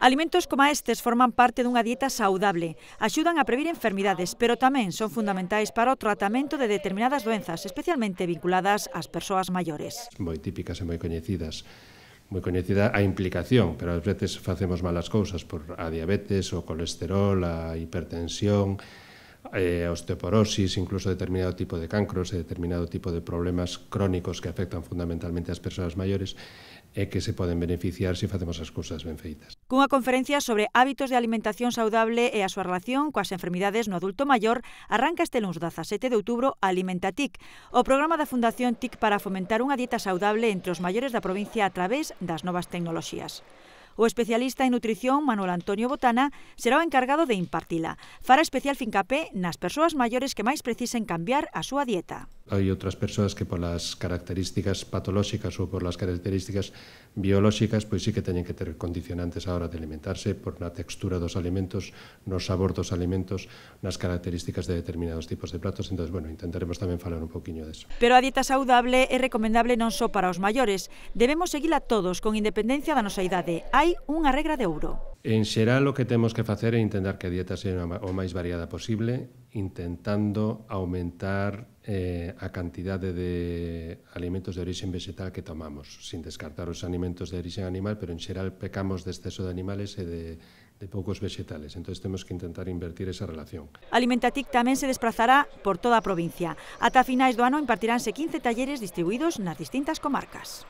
Alimentos como estes forman parte dunha dieta saudable, axudan a prevenir enfermidades, pero tamén son fundamentais para o tratamento de determinadas doenzas, especialmente vinculadas ás persoas maiores. Moi típicas e moi coñecidas moi coñecida a implicación, pero ás veces facemos malas cousas por a diabetes, o colesterol, a hipertensión, a osteoporosis, incluso determinado tipo de cancros e determinado tipo de problemas crónicos que afectan fundamentalmente ás persoas maiores e que se poden beneficiar se facemos as cousas ben feitas cunha conferencia sobre hábitos de alimentación saudable e a súa relación coas enfermidades no adulto maior arranca este luns 17 de outubro Alimentatic, o programa da Fundación TIC para fomentar unha dieta saudable entre os maiores da provincia a través das novas tecnoloxías. O especialista en nutrición Manuel Antonio Botana será o encargado de impartila. Fará especial fincapé nas persoas maiores que máis precisen cambiar a súa dieta hai outras persoas que polas características patolóxicas ou polas características biolóxicas pois sí que teñen que ter condicionantes a hora de alimentarse por na textura dos alimentos, no sabor dos alimentos, nas características de determinados tipos de pratos, entonces bueno, intentaremos tamén falar un poquinho deso. Pero a dieta saudable é recomendable non só para os maiores, debemos seguila todos con independencia da nosa idade. Hai unha regra de ouro. En xeral o que temos que facer é intentar que a dieta sea o máis variada posible, intentando aumentar eh, a cantidade de alimentos de orixen vegetal que tomamos, sin descartar os alimentos de orixen animal, pero en xeral pecamos de exceso de animales e de, de poucos vegetales, entón temos que intentar invertir esa relación. Alimentatic tamén se desplazará por toda a provincia. Ata finais do ano impartiránse 15 talleres distribuídos nas distintas comarcas.